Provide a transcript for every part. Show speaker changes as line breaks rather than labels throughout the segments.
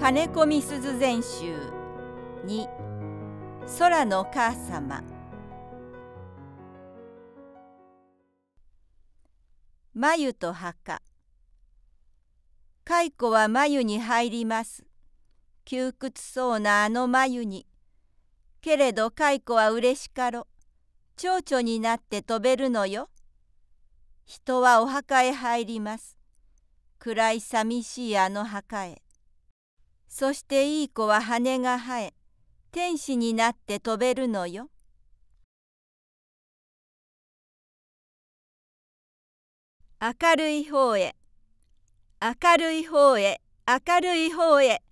金子みす鈴全集2空の母様眉と墓蚕は眉に入ります窮屈そうなあの眉にけれど蚕はうれしかろ蝶々になって飛べるのよ人はお墓へ入ります暗い寂しいあの墓へそしていい子は羽が生え天使になって飛べるのよ。明るい方へ明るい方へ明るい方へ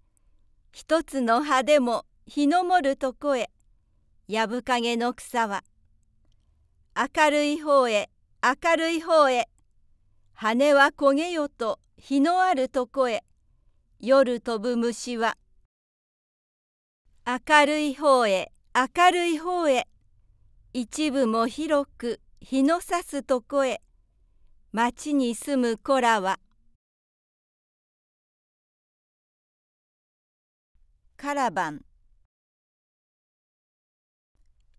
一つの葉でも日のもるとこへやぶかげの草は明るい方へ明るい方へ羽は焦げよと日のあるとこへ夜飛ぶ虫は明るい方へ明るい方へ一部も広く日のさすとこへ町に
住む子らは
カラバン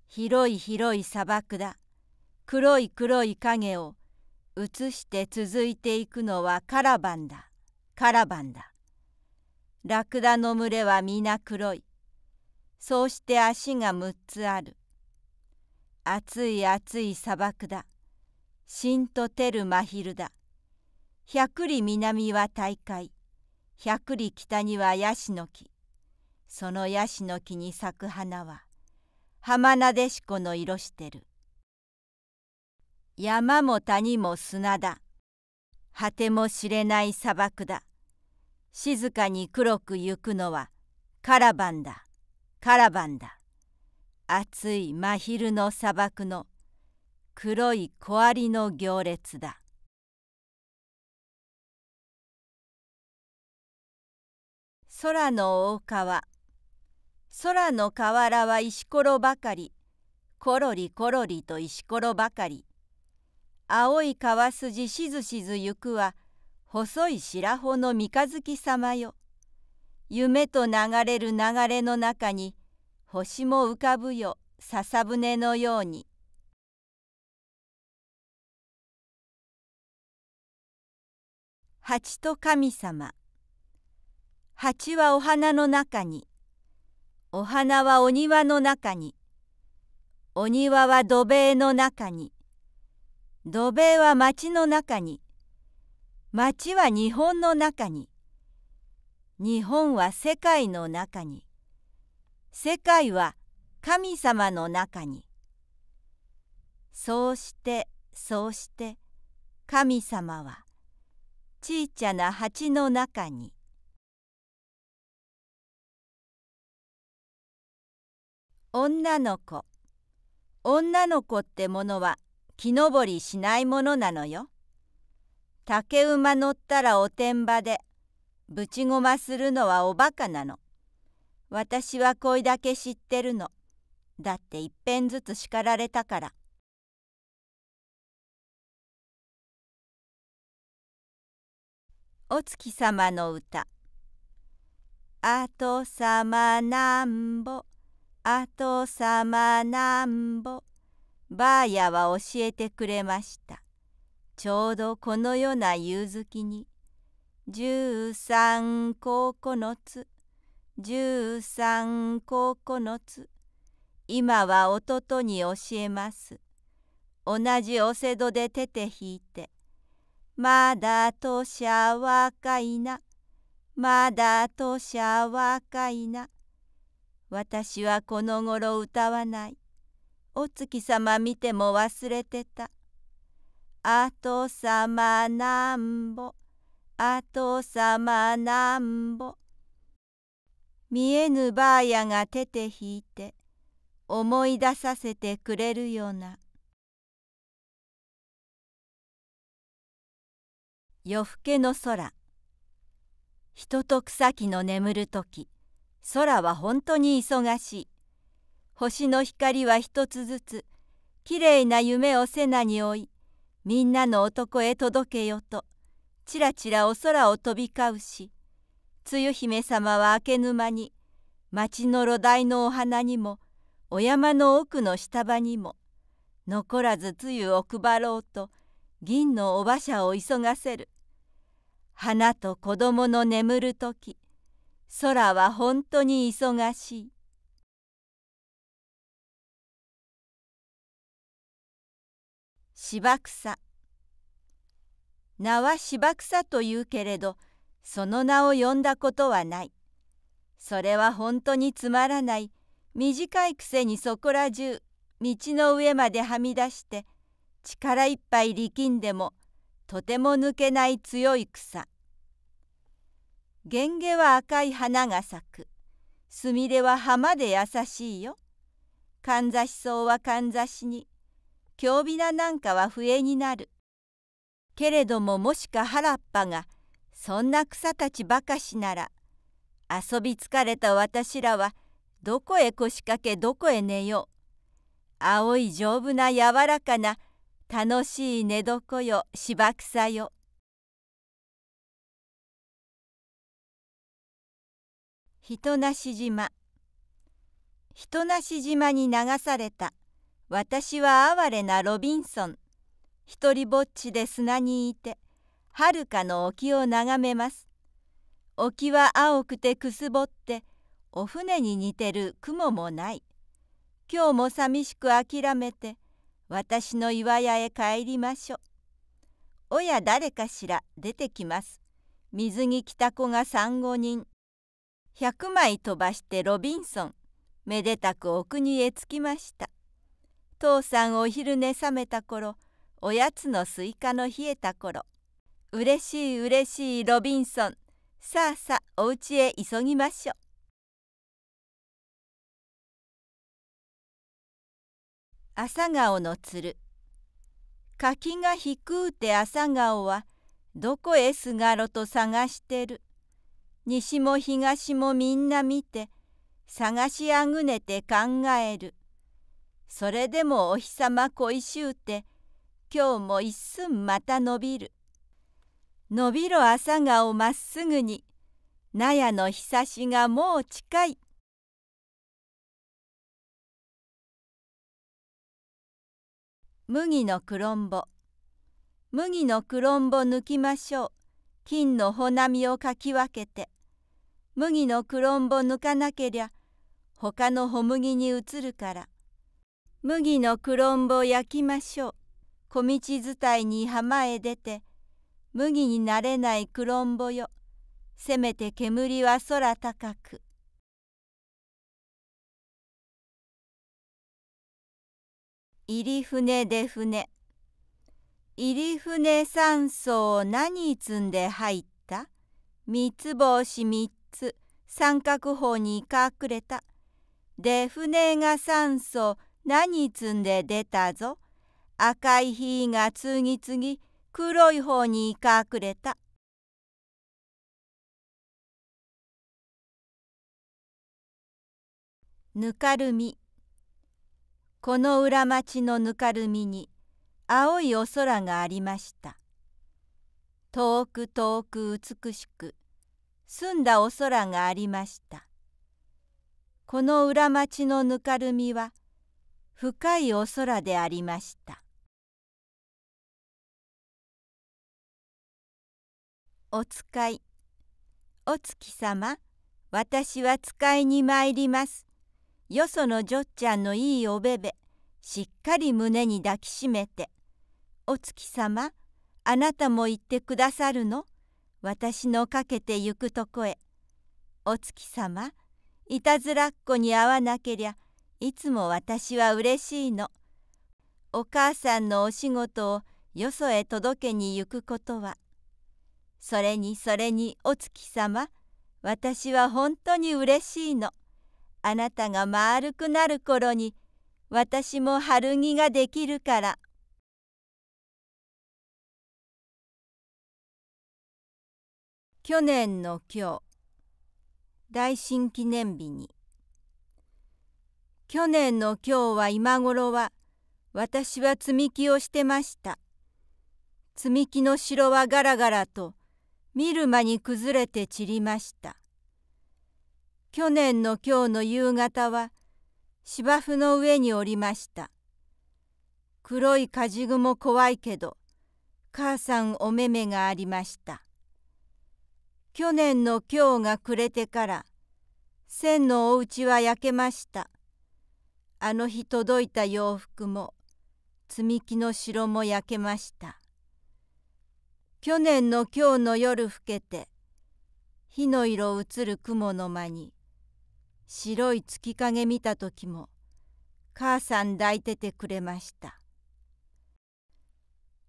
広い広い砂漠だ黒い黒い影を映して続いていくのはカラバンだカラバンだラクダの群れは皆黒い。そうして足が6つある。暑い暑い砂漠だ。しんとテルマ昼だ。百里南は大海。百里北にはヤシの木。そのヤシの木に咲く花は、浜なでしこの色してる。山も谷も砂だ。果ても知れない砂漠だ。静かに黒く行くのはカラバンだカラバンだ暑い真昼の砂漠の黒い小アリの行列だ
空の
大川空の河原は石ころばかりころりころりと石ころばかり青い川筋しずしず行くは細い白穂の三日月様よ夢と流れる流れの中に星も浮かぶよ笹舟のように」。蜂と神様蜂はお花の中にお花はお庭の中にお庭は土塀の中に土塀は町の中に町は日本の中に日本は世界の中に世界は神様の中にそうしてそうして神様はちいちゃな鉢の中に
女の子
女の子ってものは木登りしないものなのよ。竹馬乗ったらおてんばで、ぶちごまするのはおバカなの。私は恋だけ知ってるの。だって一遍ずつ叱
られたから。
お月様の歌あとさまなんぼあとさまなんぼばあやは教えてくれましたちょうどこのような夕月に十三九つ十三九つ今は弟に教えます同じおせどで手て引いてまだとしゃ若いなまだとしゃ若いな私はこのごろ歌わないお月様見ても忘れてたあとさまなんぼあとさまなんぼ見えぬばあやが手て引いて思い出させてく
れるような
夜更けの空人と草木の眠る時空は本当に忙しい星の光は一つずつきれいな夢を瀬名に追いみんなの男へ届けよとちらちらお空を飛び交うし露姫様は明け沼に町の露台のお花にもお山の奥の下場にも残らず露を配ろうと銀のお馬車を急がせる花と子供の眠る時空は
本当に忙しい
芝草名は芝草というけれどその名を呼んだことはないそれは本当につまらない短いくせにそこら中道の上まではみ出して力いっぱい力んでもとても抜けない強い草原下は赤い花が咲くすみれは浜で優しいよかんざし草はかんざしに京びななんかは笛になる。けれどももしか原っぱがそんな草たちばかしなら遊び疲れた私らはどこへ腰掛けどこへ寝よう。青い丈夫な柔らかな楽しい寝床よ芝草よ。人なし島人なし島に流された。私は哀れなロビンソン。ひとりぼっちで砂にいて、はるかの沖を眺めます。沖は青くてくすぼって、お船に似てる雲もない。今日も寂しく諦めて、私の岩屋へ帰りましょう。おや誰かしら出てきます。水着着た子が三五人。百枚飛ばしてロビンソン。めでたくお国へ着きました。父さんお昼寝覚めた頃おやつのスイカの冷えた頃うれしいうれしいロビンソンさあさあお家へ急ぎましょう朝顔のつる柿が低うて朝顔はどこへすがろと探してる西も東もみんな見て探しあぐねて考えるそれでもお日様恋しゅうて今日も一寸また伸びる伸びろ朝顔まっすぐに納屋の日差しがもう近い麦のくろんぼ麦のくろんぼ抜きましょう金のほなみをかき分けて麦のくろんぼ抜かなけりゃ他の小麦に移るから。麦のくろんぼ焼きましょう。小道伝いに浜へ出て、麦になれないくろんぼよ。せめて煙は空高く。入船で船。入船三層何積んで入った三つ星三つ三角方に隠れた。で船が三層何積んで出たぞ。赤い火が次々黒い方に隠れた。ぬかるみこの裏町のぬかるみに青いお空がありました遠く遠く美しく澄んだお空がありましたこの裏町のぬかるみは深いお
空でありました
お使いお月様私は使いに参りますよそのじょっちゃんのいいおべべしっかり胸に抱きしめてお月様あなたも行ってくださるの私のかけてゆくとこへお月様いたずらっ子に会わなけりゃいつも私は嬉しいの。お母さんのお仕事をよそへ届けに行くことは。それにそれにお月様、私は本当に嬉しいの。あなたが丸くなる頃に、私も春
着ができるから。
去年の今日、大新記念日に。去年の今日は今頃は私は積み木をしてました。積み木の城はガラガラと見る間に崩れて散りました。去年の今日の夕方は芝生の上におりました。黒い火事も怖いけど母さんお目目がありました。去年の今日が暮れてから千のお家は焼けました。あの日届いた洋服も積み木の城も焼けました去年の今日の夜更けて火の色映る雲の間に白い月影見た時も母さん抱いててくれました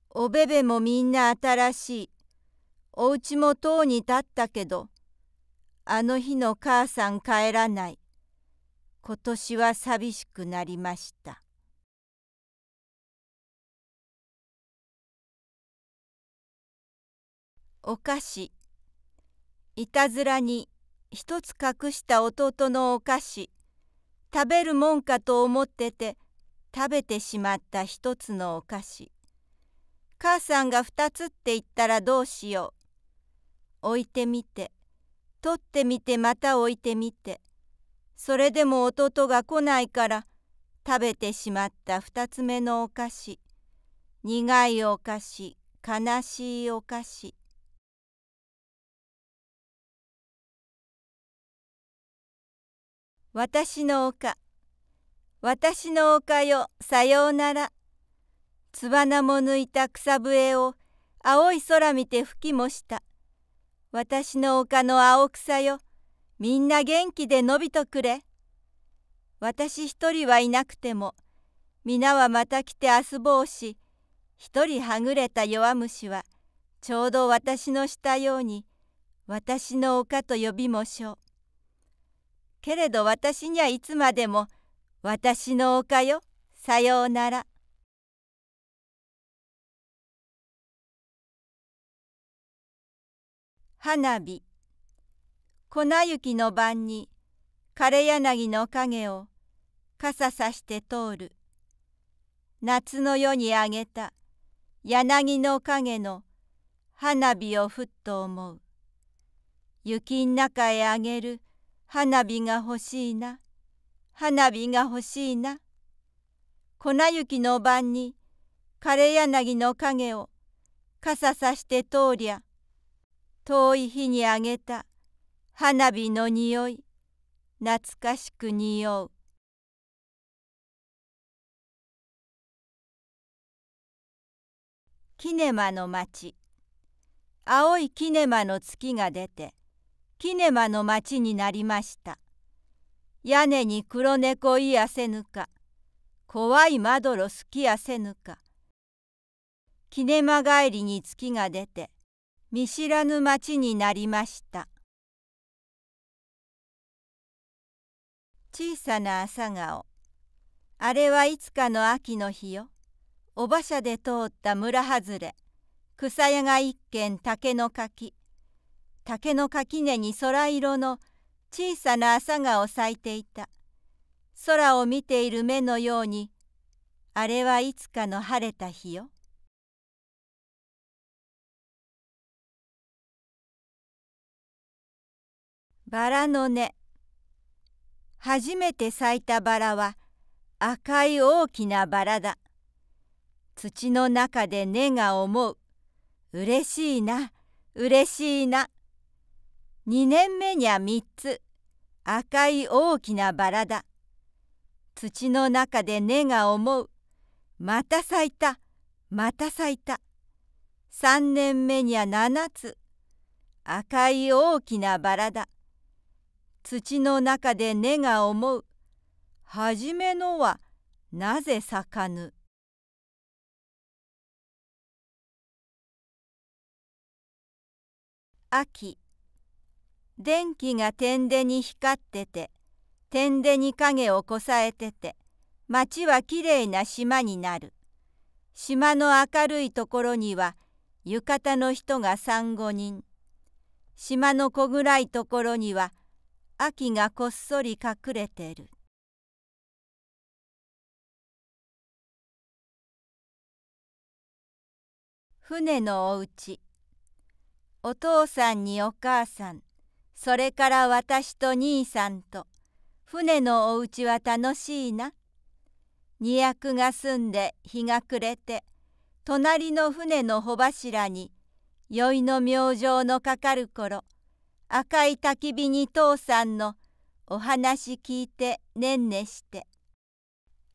おべべもみんな新しいお家もとうに立ったけどあの日の母さん帰らない今年は寂しくなりました。お菓子いたずらに一つ隠した弟のお菓子食べるもんかと思ってて食べてしまった一つのお菓子母さんが二つって言ったらどうしよう置いてみて取ってみてまた置いてみてそれでも弟が来ないから食べてしまった二つ目のお菓子苦いお菓子悲しいお菓子私の丘私の丘よさようならつばなも抜いた草笛を青い空見て吹きもした私の丘の青草よみんな元気で伸びとくれ。私一人はいなくても、皆はまた来て遊ぼうし、一人はぐれた弱虫は、ちょうど私のしたように、私の丘と呼びましょう。けれど私にはいつまでも、私の丘よ、さようなら。花火粉雪の晩に枯れ柳の影を傘さして通る夏の夜にあげた柳の影の花火をふっと思う雪ん中へあげる花火が欲しいな花火が欲しいな粉雪の晩に枯れ柳の影を傘さして通りゃ遠い日にあげた花火の匂い
懐かしく匂う
キネマの町青いキネマの月が出てキネマの町になりました屋根に黒猫いやせぬか怖いまどろすきやせぬかキネマ帰りに月が出て
見知らぬ町になりました
小さな朝顔あれはいつかの秋の日よお馬車で通った村外れ草屋が一軒竹の柿竹の垣根に空色の小さな朝顔咲いていた空を見ている目のようにあ
れはいつかの晴れた日よバラの根
初めて咲いたバラは赤い大きなバラだ。土の中で根が思う。嬉しいな、嬉しいな。2年目にゃ3つ、赤い大きなバラだ。土の中で根が思う。また咲いた、また咲いた。3年目にゃ7つ、赤い大きなバラだ。土の中で根が思う。はじめのはなぜ咲かぬ。秋電気が天でに光ってて天でに影をこさえてて町はきれいな島になる島の明るいところには浴衣の人が三五人島の小暗いところには秋がこっ
そり隠れてる船のおうち
お父さんにお母さんそれから私と兄さんと船のおうちは楽しいな二役が住んで日が暮れて隣の船の帆柱に宵の明星のかかる頃赤い焚き火に父さんのお話聞いてねんねして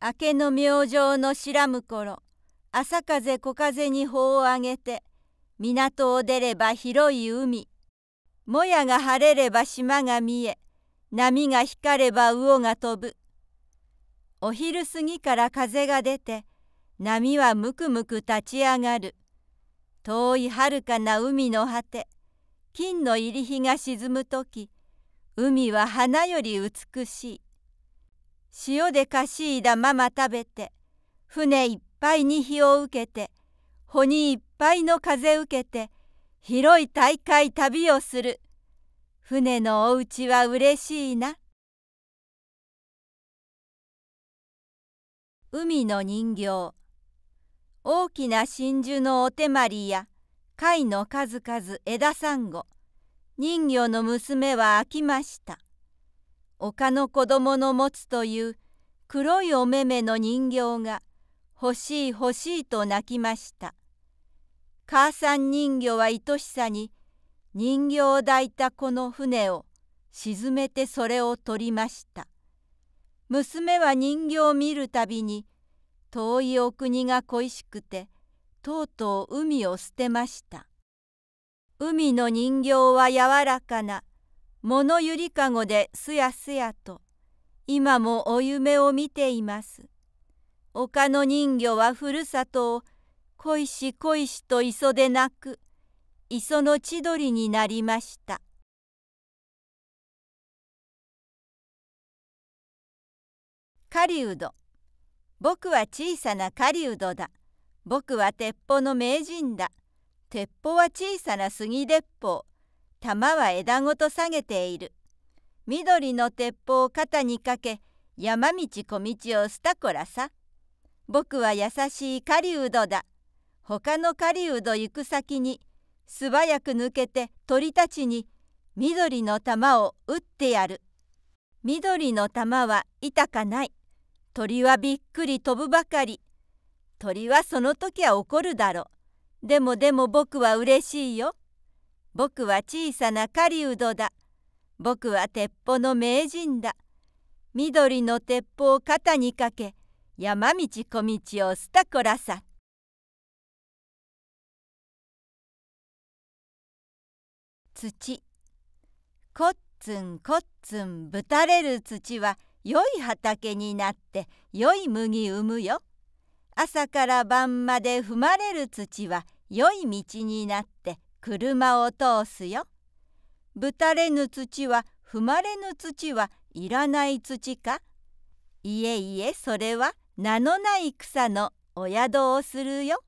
明けの明星の白む頃朝風小風に帆をあげて港を出れば広い海もやが晴れれば島が見え波が光れば魚が飛ぶお昼過ぎから風が出て波はむくむく立ち上がる遠いはるかな海の果て金の入り日が沈む時海は花より美しい塩でかしいだまま食べて船いっぱいに日を受けて穂にいっぱいの風受けて広い大会旅をする船のおうちはうれしいな
海の人形
大きな真珠のお手まりや貝の数々枝さんご人魚の娘は飽きました丘の子供の持つという黒いお目目の人形が欲しい欲しいと泣きました母さん人魚は愛しさに人形を抱いたこの船を沈めてそれを取りました娘は人形を見るたびに遠いお国が恋しくてとうとう海を捨てました海の人形は柔らかな物ゆりかごですやすやと今もお夢を見ています丘の人魚はふるさとを恋し恋しと磯で泣く磯
の千鳥になりました
狩人僕は小さな狩人だ僕は鉄砲の名人だ。鉄砲は小さな杉鉄砲。弾は枝ごと下げている。緑の鉄砲を肩にかけ、山道小道をスタコラさ。僕は優しい狩人だ。他の狩人行く先に、素早く抜けて鳥たちに緑の玉を打ってやる。緑の玉は痛かない。鳥はびっくり飛ぶばかり。鳥はその時は怒るだろでもでも僕は嬉しいよ。僕は小さな狩人だ。僕は鉄砲の名人だ。緑の鉄砲を肩にかけ、山道小道を
スタコラさ。
土こっつんこっつんぶたれる土は良い畑になって良い麦産むよ。朝から晩まで踏まれる土は良い道になって車を通すよ。ぶたれぬ土は踏まれぬ土はいらない土か。いえいえそれは名のない草の
お宿をするよ。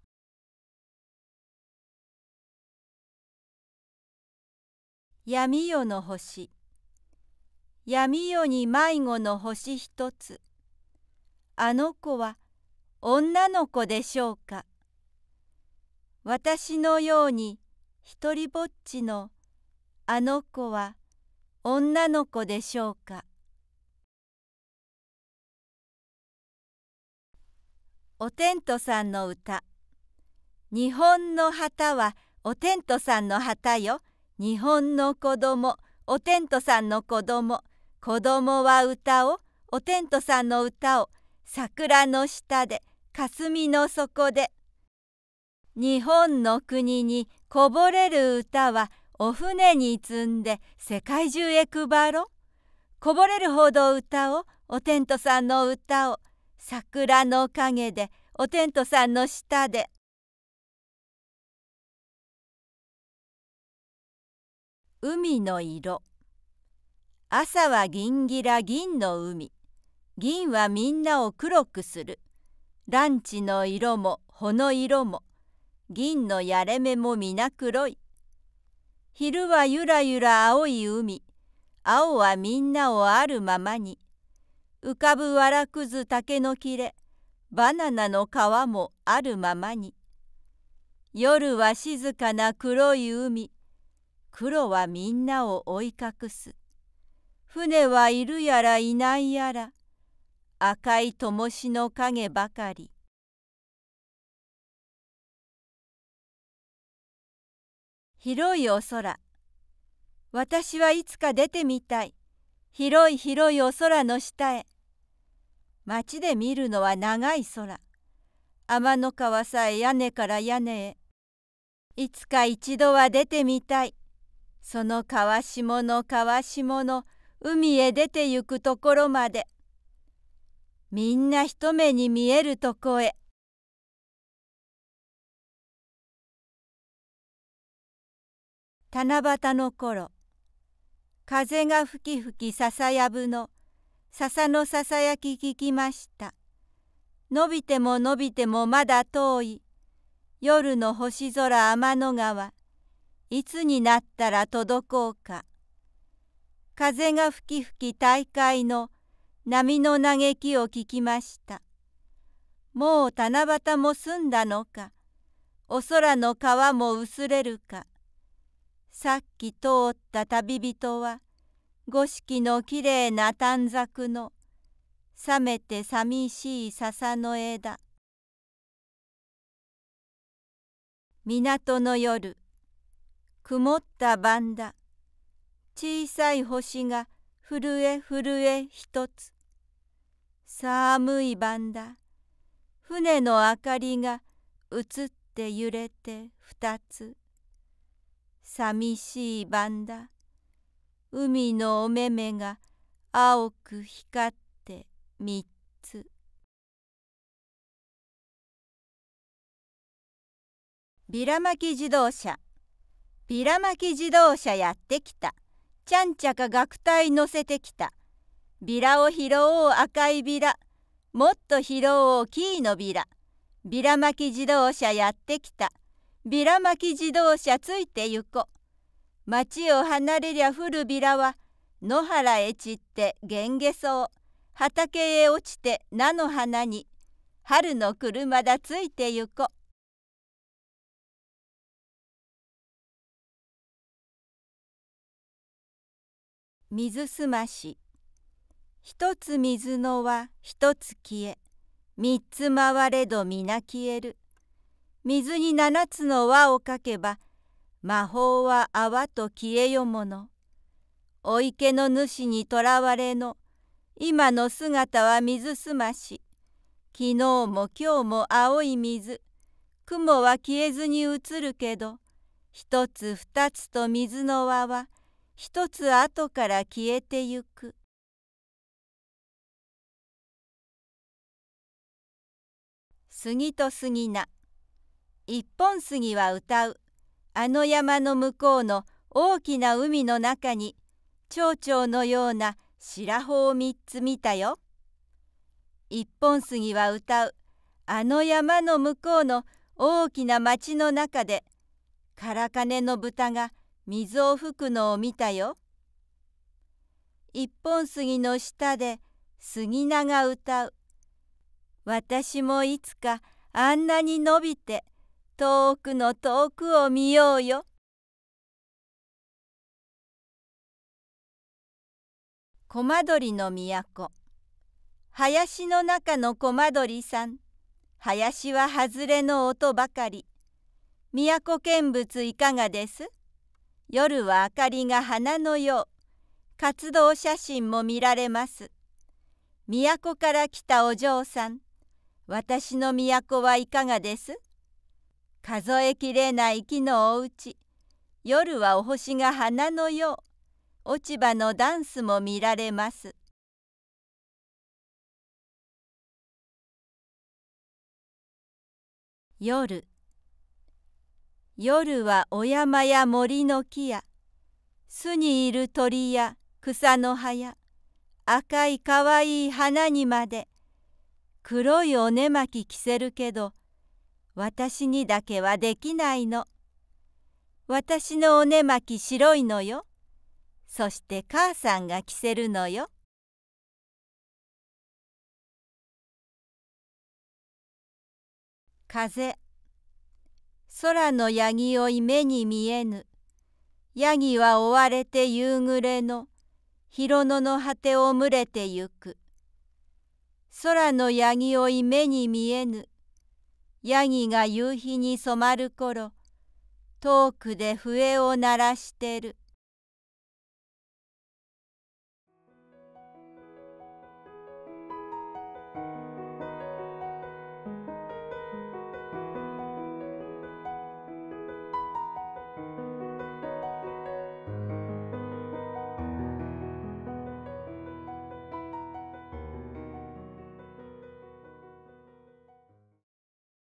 闇夜の星闇夜に迷子の星一つあの子は女の子でしょうか私のように一りぼっちのあの子は女の子でしょうかおてんとさんの歌日本の旗はおてんとさんの旗よ日本の子供おてんとさんの子供子供は歌をおてんとさんの歌を桜の下で霞の底で日本の国にこぼれる歌はお船に積んで世界中へ配ろこぼれるほど歌をおテントさんの歌を桜の陰でお
テントさんの下で
海の色朝は銀ギラ銀の海銀はみんなを黒くするランチの色もほの色も銀のやれ目も皆黒い昼はゆらゆら青い海青はみんなをあるままに浮かぶわらくず竹の切れバナナの皮もあるままに夜は静かな黒い海黒はみんなを追い隠す船はいるやらいないやら赤い灯しの影ばかり広いお空私はいつか出てみたい広い広いお空の下へ街で見るのは長い空天の川さえ屋根から屋根へいつか一度は出てみたいその川下の川下の海へ出て行くところまでみんな一目に見えるとこへ。七夕の頃風が吹き吹きささやぶの笹のささやき聞きました伸びても伸びてもまだ遠い夜の星空天の川いつになったら届こうか風が吹き吹き大会の波の嘆きを聞きました。もう七夕も済んだのか、お空の川も薄れるか。さっき通った旅人は、五色のきれいな短冊の、冷めて寂しい笹の枝。
港の夜、
曇った晩だ。小さい星が震え震え一つ。寒い晩だ船の明かりが映って揺れて二つ寂しい晩だ海のお目目が青
く光って三つビラマき自動車ビラ
マき自動車やってきたちゃんちゃか楽隊乗せてきたビラを拾おう赤いビラもっと拾おうキーのビラビラ巻き自動車やってきたビラ巻き自動車ついて行こ町を離れりゃ降るビラは野原へ散って玄下草畑へ落ちて菜の花に春の車だ
ついて行こ水すまし
一つ水のは一つ消え三つ回れど皆消える水に七つの輪をかけば魔法は泡と消えよものお池の主にとらわれの今の姿は水すまし昨日も今日も青い水雲は消えずに映るけど一つ二つと水の輪は一つ後から消えてゆく。杉と杉名一本杉は歌うあの山の向こうの大きな海の中に蝶々のような白穂を三つ見たよ一本杉は歌うあの山の向こうの大きな町の中で唐金の豚が水を吹くのを見たよ一本杉の下で杉名が歌う私もいつかあんなに伸びて遠くの遠くを見ようよ。
コマドリの
都林の中のコマドリさん林は外れの音ばかり都見物いかがです夜は明かりが花のよう活動写真も見られます都から来たお嬢さん私の都はいかがです数えきれない木のおうち夜はお星が花のよう落ち葉のダンスも見られます夜夜はお山や森の木や巣にいる鳥や草の葉や赤いかわいい花にまで黒いおねまき着せるけど私にだけはできないの。私のおねまき白いのよ。そして母さんが着せるのよ。風空のヤギ追い目に見えぬ。ヤギは追われて夕暮れの、広野の果てを群れてゆく。空のヤギ追い目に見えぬ。ヤギが夕日に染まる頃、遠くで笛を鳴
らしてる。